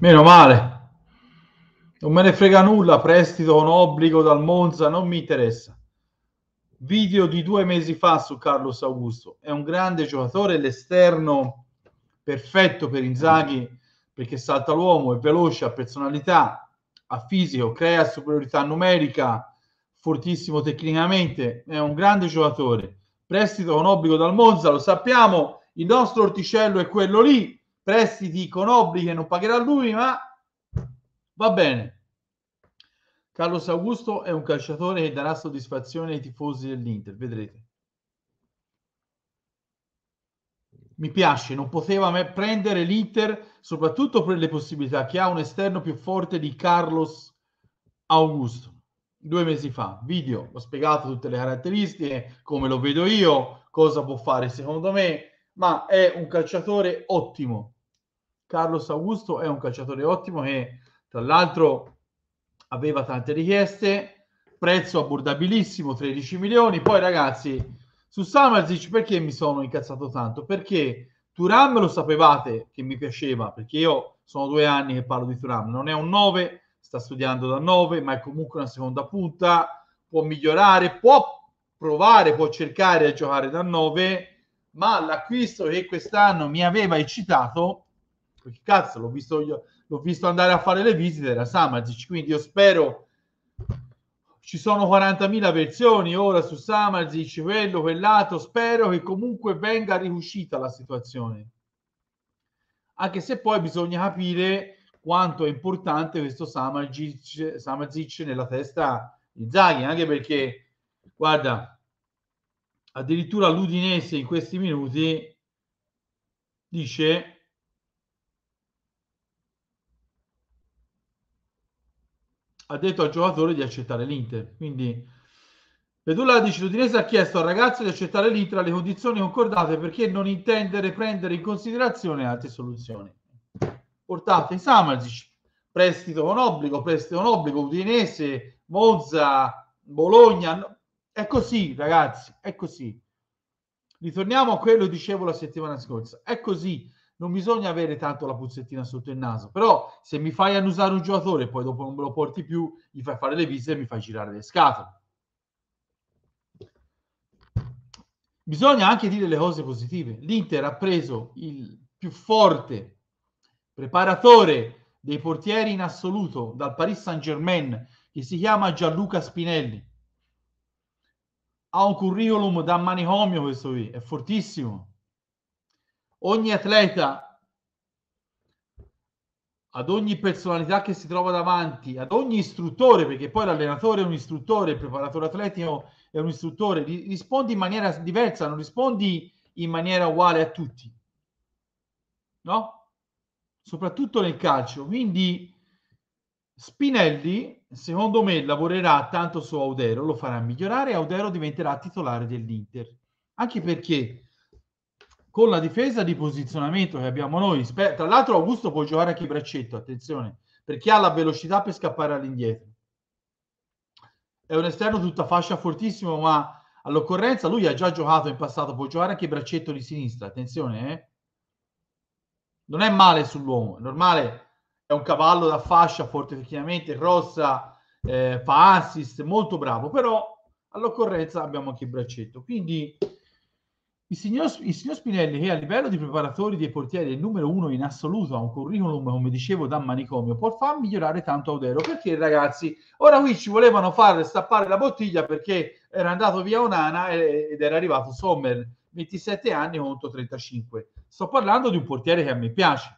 Meno male. Non me ne frega nulla, prestito con obbligo dal Monza, non mi interessa. Video di due mesi fa su Carlos Augusto. È un grande giocatore, l'esterno perfetto per Inzaghi perché salta l'uomo, è veloce, ha personalità, ha fisico, crea superiorità numerica, fortissimo tecnicamente, è un grande giocatore. Prestito con obbligo dal Monza, lo sappiamo, il nostro orticello è quello lì, prestiti con obblighi non pagherà lui, ma va bene. Carlos Augusto è un calciatore che darà soddisfazione ai tifosi dell'Inter, vedrete. Mi piace, non poteva prendere l'Inter, soprattutto per le possibilità che ha un esterno più forte di Carlos Augusto. Due mesi fa, video, ho spiegato tutte le caratteristiche, come lo vedo io, cosa può fare secondo me, ma è un calciatore ottimo. Carlos Augusto è un calciatore ottimo che tra l'altro aveva tante richieste, prezzo abbordabilissimo, 13 milioni. Poi ragazzi, su Samarzic perché mi sono incazzato tanto? Perché Turam lo sapevate che mi piaceva, perché io sono due anni che parlo di Turam, non è un 9, sta studiando da 9, ma è comunque una seconda punta, può migliorare, può provare, può cercare a giocare da 9, ma l'acquisto che quest'anno mi aveva eccitato perché cazzo, l'ho visto, io, l'ho visto andare a fare le visite da Samagic, quindi io spero ci sono 40.000 versioni ora su Samagic, quello, quell'altro, spero che comunque venga riuscita la situazione. Anche se poi bisogna capire quanto è importante questo Samagic, Samagic nella testa di Zaghi, anche perché, guarda, addirittura l'Udinese in questi minuti dice ha detto al giocatore di accettare l'Inter. Quindi Vedula dice l'Udinese ha chiesto al ragazzo di accettare l'Inter alle condizioni concordate perché non intendere prendere in considerazione altre soluzioni. Portate Samarzic, prestito con obbligo, prestito con obbligo, Udinese, Monza, Bologna. È così ragazzi, è così. Ritorniamo a quello che dicevo la settimana scorsa. È così non bisogna avere tanto la puzzettina sotto il naso, però se mi fai annusare un giocatore e poi dopo non me lo porti più, gli fai fare le visite e mi fai girare le scatole. Bisogna anche dire le cose positive. L'Inter ha preso il più forte preparatore dei portieri in assoluto dal Paris Saint-Germain, che si chiama Gianluca Spinelli. Ha un curriculum da manicomio questo qui, è fortissimo ogni atleta, ad ogni personalità che si trova davanti, ad ogni istruttore, perché poi l'allenatore è un istruttore, il preparatore atletico è un istruttore, rispondi in maniera diversa, non rispondi in maniera uguale a tutti. No? Soprattutto nel calcio. Quindi Spinelli, secondo me, lavorerà tanto su Audero, lo farà migliorare e Audero diventerà titolare dell'Inter. Anche perché con la difesa di posizionamento che abbiamo noi. Tra l'altro Augusto può giocare anche braccetto, attenzione, perché ha la velocità per scappare all'indietro. È un esterno tutta fascia fortissimo, ma all'occorrenza lui ha già giocato in passato, può giocare anche braccetto di sinistra, attenzione. Eh? Non è male sull'uomo, è normale, è un cavallo da fascia forte tecnicamente, rossa, eh, fa assist, molto bravo, però all'occorrenza abbiamo anche il braccetto. Quindi il signor, il signor, Spinelli, che a livello di preparatori dei portieri è il numero uno in assoluto, ha un curriculum, come dicevo, da manicomio, può far migliorare tanto Audero. Perché, ragazzi, ora qui ci volevano far stappare la bottiglia perché era andato via Onana ed era arrivato Sommer, 27 anni contro 35. Sto parlando di un portiere che a me piace.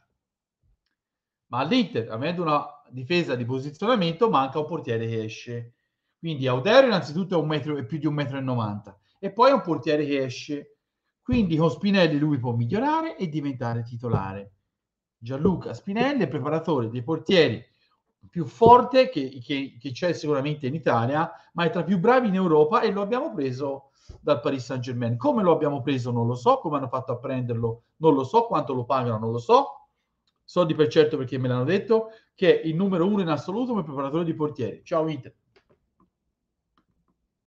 Ma all'Inter, avendo una difesa di posizionamento, manca un portiere che esce. Quindi Audero innanzitutto è, un metro, è più di 1,90 m e poi è un portiere che esce quindi con Spinelli lui può migliorare e diventare titolare. Gianluca Spinelli è preparatore dei portieri più forte che, che, che, c'è sicuramente in Italia, ma è tra i più bravi in Europa e lo abbiamo preso dal Paris Saint Germain. Come lo abbiamo preso non lo so, come hanno fatto a prenderlo non lo so, quanto lo pagano non lo so. So di per certo perché me l'hanno detto che è il numero uno in assoluto come preparatore di portieri. Ciao Inter.